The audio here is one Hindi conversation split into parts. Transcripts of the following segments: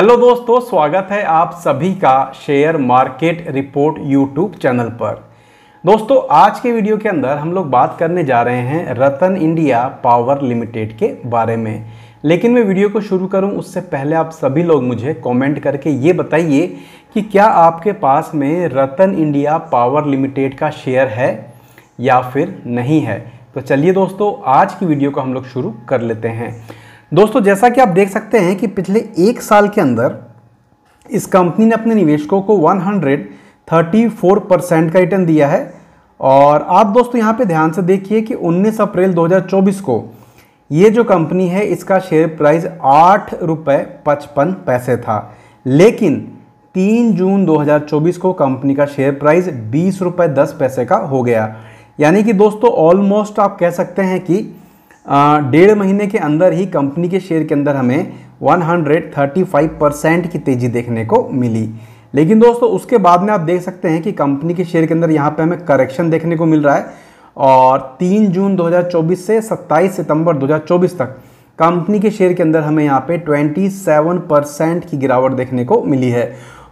हेलो दोस्तों स्वागत है आप सभी का share market report YouTube channel पर दोस्तों आज के वीडियो के अंदर हम लोग बात करने जा रहे हैं रतन इंडिया पावर लिमिटेड के बारे में लेकिन मैं वीडियो को शुरू करूं उससे पहले आप सभी लोग मुझे कमेंट करके ये बताइए कि क्या आपके पास में रतन इंडिया पावर लिमिटेड का शेयर है या फिर नहीं है तो चलिए दोस्तों आज की वीडियो को हम लोग शुरू कर लेते हैं दोस्तों जैसा कि आप देख सकते हैं कि पिछले एक साल के अंदर इस कंपनी ने अपने निवेशकों को 134 परसेंट का रिटर्न दिया है और आप दोस्तों यहाँ पे ध्यान से देखिए कि 19 अप्रैल 2024 को ये जो कंपनी है इसका शेयर प्राइस आठ रुपये पचपन पैसे था लेकिन तीन जून 2024 को कंपनी का शेयर प्राइस बीस रुपये दस पैसे का हो गया यानी कि दोस्तों ऑलमोस्ट आप कह सकते हैं कि डेढ़ महीने के अंदर ही कंपनी के शेयर के अंदर हमें 135 परसेंट की तेज़ी देखने को मिली लेकिन दोस्तों उसके बाद में आप देख सकते हैं कि कंपनी के शेयर के अंदर यहाँ पे हमें करेक्शन देखने को मिल रहा है और 3 जून 2024 से 27 सितंबर 2024 तक कंपनी के शेयर के अंदर हमें यहाँ पे 27 परसेंट की गिरावट देखने को मिली है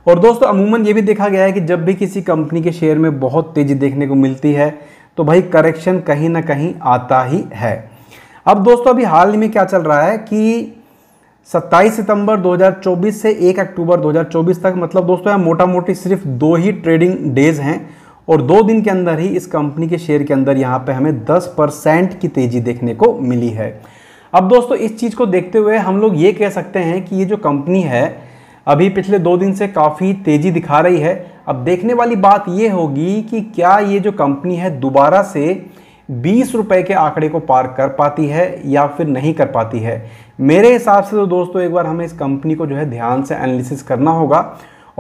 और दोस्तों अमूमन ये भी देखा गया है कि जब भी किसी कंपनी के शेयर में बहुत तेज़ी देखने को मिलती है तो भाई करेक्शन कहीं ना कहीं आता ही है अब दोस्तों अभी हाल ही में क्या चल रहा है कि 27 सितंबर 2024 से 1 अक्टूबर 2024 तक मतलब दोस्तों यहाँ मोटा मोटी सिर्फ दो ही ट्रेडिंग डेज हैं और दो दिन के अंदर ही इस कंपनी के शेयर के अंदर यहाँ पे हमें 10 परसेंट की तेज़ी देखने को मिली है अब दोस्तों इस चीज़ को देखते हुए हम लोग ये कह सकते हैं कि ये जो कंपनी है अभी पिछले दो दिन से काफ़ी तेज़ी दिखा रही है अब देखने वाली बात ये होगी कि क्या ये जो कंपनी है दोबारा से बीस रुपए के आंकड़े को पार कर पाती है या फिर नहीं कर पाती है मेरे हिसाब से तो दोस्तों एक बार हमें इस कंपनी को जो है ध्यान से एनालिसिस करना होगा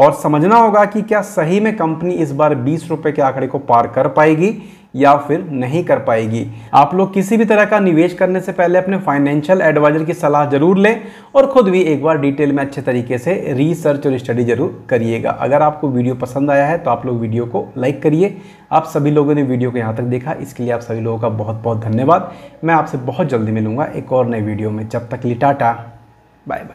और समझना होगा कि क्या सही में कंपनी इस बार बीस रुपए के आंकड़े को पार कर पाएगी या फिर नहीं कर पाएगी आप लोग किसी भी तरह का निवेश करने से पहले अपने फाइनेंशियल एडवाइजर की सलाह जरूर लें और ख़ुद भी एक बार डिटेल में अच्छे तरीके से रिसर्च और स्टडी जरूर करिएगा अगर आपको वीडियो पसंद आया है तो आप लोग वीडियो को लाइक करिए आप सभी लोगों ने वीडियो को यहाँ तक देखा इसके लिए आप सभी लोगों का बहुत बहुत धन्यवाद मैं आपसे बहुत जल्दी मिलूंगा एक और नए वीडियो में जब तक लिटाटा बाय बाय